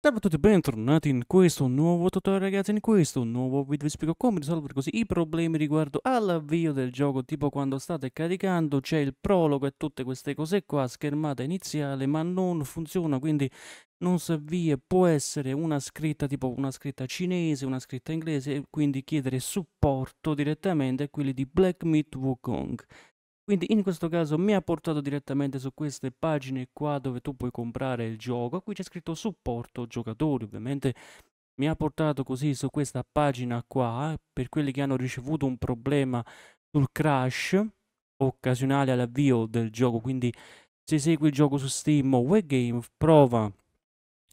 Ciao a tutti, e bentornati in questo nuovo tutorial ragazzi, in questo nuovo video vi spiego come risolvere così i problemi riguardo all'avvio del gioco, tipo quando state caricando c'è il prologo e tutte queste cose qua, schermata iniziale, ma non funziona, quindi non si avvia, può essere una scritta tipo una scritta cinese, una scritta inglese, quindi chiedere supporto direttamente a quelli di Black Meat Wukong. Quindi in questo caso mi ha portato direttamente su queste pagine qua dove tu puoi comprare il gioco. Qui c'è scritto supporto giocatori, ovviamente mi ha portato così su questa pagina qua per quelli che hanno ricevuto un problema sul crash occasionale all'avvio del gioco. Quindi se segui il gioco su Steam o Webgame, prova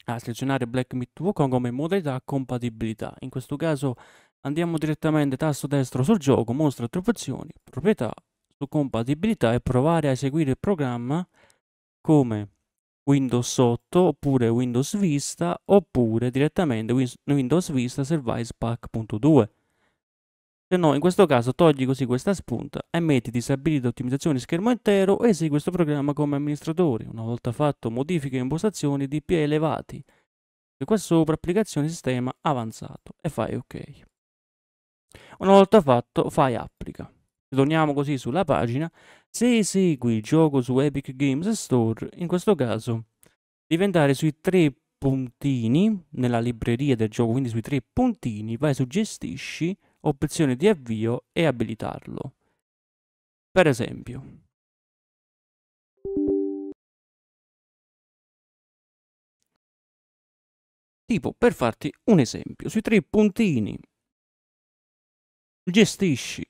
a selezionare Black Myth Wukong come modalità compatibilità. In questo caso andiamo direttamente tasto destro sul gioco, mostra attribuzioni, proprietà, su compatibilità e provare a eseguire il programma come Windows 8 oppure Windows Vista oppure direttamente Windows Vista Service Pack.2. Se no, in questo caso togli così questa spunta e metti disabilita ottimizzazione schermo intero e esegui questo programma come amministratore. Una volta fatto, modifiche e impostazioni DP elevati. E qua sopra applicazione sistema avanzato e fai ok. Una volta fatto, fai applica. Torniamo così sulla pagina. Se esegui il gioco su Epic Games Store, in questo caso devi andare sui tre puntini nella libreria del gioco, quindi sui tre puntini vai su gestisci, opzione di avvio e abilitarlo. Per esempio, Tipo, per farti un esempio, sui tre puntini gestisci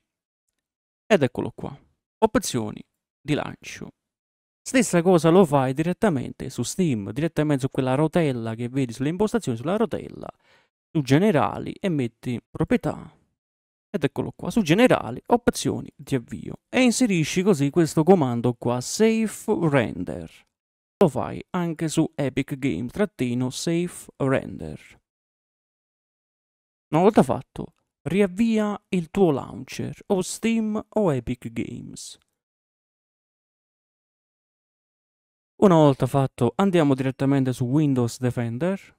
ed eccolo qua. Opzioni di lancio. Stessa cosa lo fai direttamente su Steam, direttamente su quella rotella che vedi sulle impostazioni, sulla rotella, su generali e metti proprietà. Ed eccolo qua, su generali, opzioni di avvio. E inserisci così questo comando qua, safe render. Lo fai anche su Epic Game-safe render. Una volta fatto, riavvia il tuo launcher o Steam o Epic Games. Una volta fatto andiamo direttamente su Windows Defender,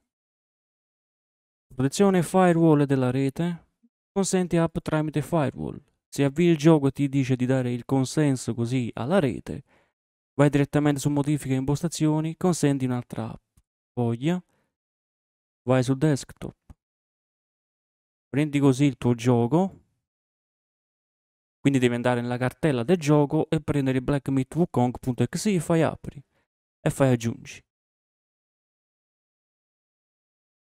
protezione firewall della rete, consenti app tramite firewall. Se avvii il gioco e ti dice di dare il consenso così alla rete, vai direttamente su modifica e impostazioni, consenti un'altra app, voglia, vai su desktop, Prendi così il tuo gioco. Quindi devi andare nella cartella del gioco e prendere Black e fai apri e fai aggiungi.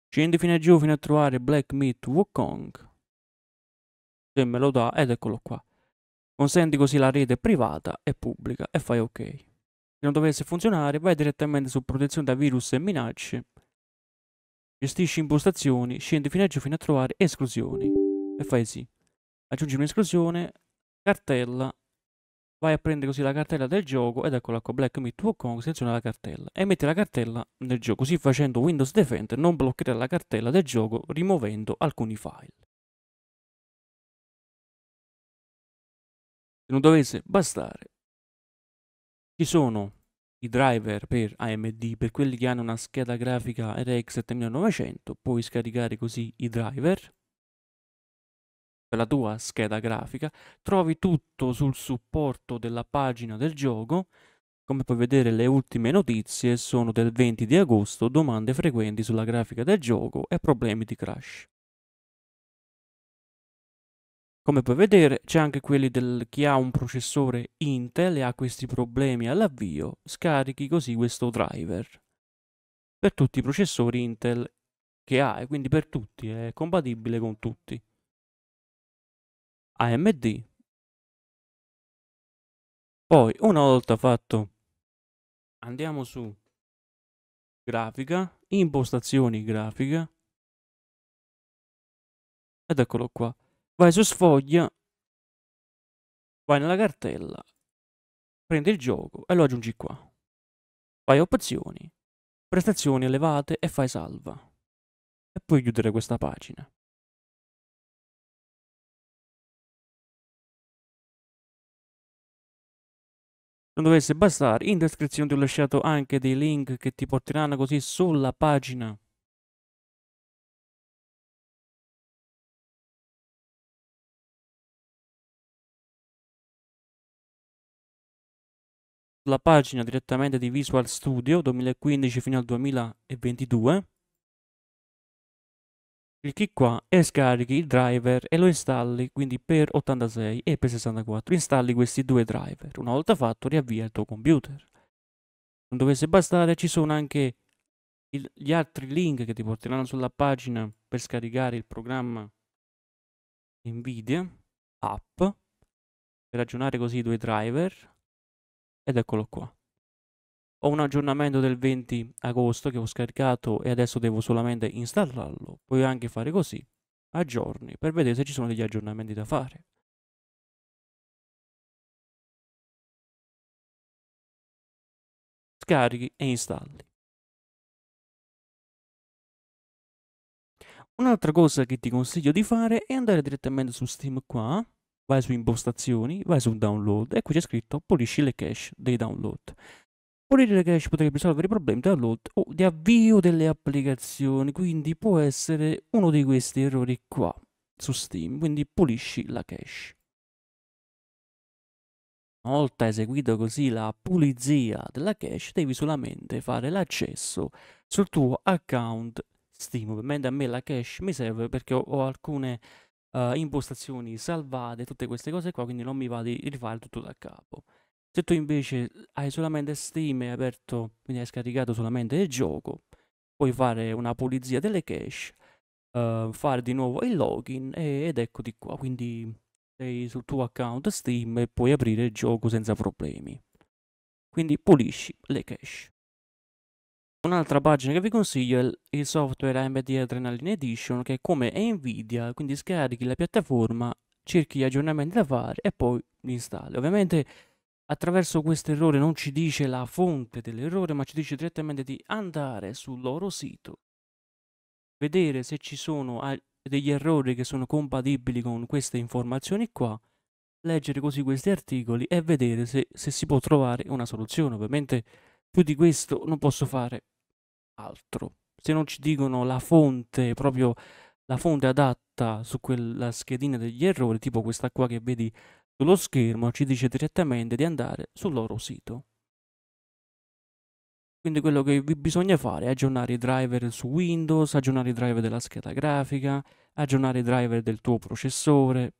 Scendi fino a giù fino a trovare Black Meat Se me lo dà, ed eccolo qua. Consenti così la rete privata e pubblica e fai ok. Se non dovesse funzionare, vai direttamente su protezione da virus e minacce Gestisci impostazioni, scendi fineggio fino a trovare esclusioni. E fai sì. Aggiungi un'esclusione, cartella, vai a prendere così la cartella del gioco ed eccola qua, Black Meat Hong seleziona la cartella e metti la cartella nel gioco, così facendo Windows Defender non bloccherà la cartella del gioco rimuovendo alcuni file. Se non dovesse bastare, ci sono i driver per AMD, per quelli che hanno una scheda grafica RX 7900, puoi scaricare così i driver per la tua scheda grafica, trovi tutto sul supporto della pagina del gioco, come puoi vedere le ultime notizie sono del 20 di agosto, domande frequenti sulla grafica del gioco e problemi di crash. Come puoi vedere c'è anche quelli del chi ha un processore Intel e ha questi problemi all'avvio, scarichi così questo driver. Per tutti i processori Intel che ha e quindi per tutti è compatibile con tutti. AMD. Poi una volta fatto andiamo su grafica, impostazioni grafica ed eccolo qua. Vai su sfoglia, vai nella cartella, prendi il gioco e lo aggiungi qua. Vai a opzioni, prestazioni elevate e fai salva. E puoi chiudere questa pagina. Non dovesse bastare, in descrizione ti ho lasciato anche dei link che ti porteranno così sulla pagina sulla pagina direttamente di Visual Studio 2015 fino al 2022. Clicchi qua e scarichi il driver e lo installi quindi per 86 e per 64. Installi questi due driver. Una volta fatto riavvia il tuo computer. Non dovesse bastare ci sono anche il, gli altri link che ti porteranno sulla pagina per scaricare il programma NVIDIA app per ragionare così i due driver ed eccolo qua. Ho un aggiornamento del 20 agosto che ho scaricato e adesso devo solamente installarlo. Puoi anche fare così, aggiorni, per vedere se ci sono degli aggiornamenti da fare. Scarichi e installi. Un'altra cosa che ti consiglio di fare è andare direttamente su Steam qua vai su impostazioni, vai su download e qui c'è scritto pulisci le cache dei download. Pulire le cache potrebbe risolvere i problemi di download o di avvio delle applicazioni, quindi può essere uno di questi errori qua su Steam, quindi pulisci la cache. Una volta eseguito così la pulizia della cache, devi solamente fare l'accesso sul tuo account Steam. Ovviamente a me la cache mi serve perché ho, ho alcune uh, impostazioni salvate, tutte queste cose qua, quindi non mi va di rifare tutto da capo. Se tu invece hai solamente Steam e hai aperto, quindi hai scaricato solamente il gioco, puoi fare una pulizia delle cache, uh, fare di nuovo il login e, ed eccoti qua, quindi sei sul tuo account Steam e puoi aprire il gioco senza problemi. Quindi pulisci le cache. Un'altra pagina che vi consiglio è il software AMD Adrenaline Edition che è come Nvidia, quindi scarichi la piattaforma, cerchi gli aggiornamenti da fare e poi li installi. Ovviamente attraverso questo errore non ci dice la fonte dell'errore ma ci dice direttamente di andare sul loro sito, vedere se ci sono degli errori che sono compatibili con queste informazioni qua, leggere così questi articoli e vedere se, se si può trovare una soluzione. Ovviamente più di questo non posso fare altro. Se non ci dicono la fonte, proprio la fonte adatta su quella schedina degli errori, tipo questa qua che vedi sullo schermo, ci dice direttamente di andare sul loro sito. Quindi quello che vi bisogna fare è aggiornare i driver su Windows, aggiornare i driver della scheda grafica, aggiornare i driver del tuo processore,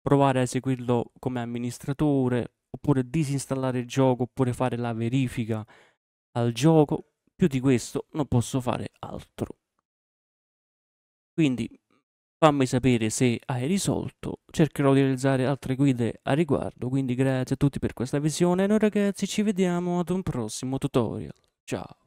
provare a eseguirlo come amministratore, oppure disinstallare il gioco, oppure fare la verifica al gioco. Più di questo non posso fare altro. Quindi fammi sapere se hai risolto, cercherò di realizzare altre guide a riguardo, quindi grazie a tutti per questa visione e noi ragazzi ci vediamo ad un prossimo tutorial. Ciao!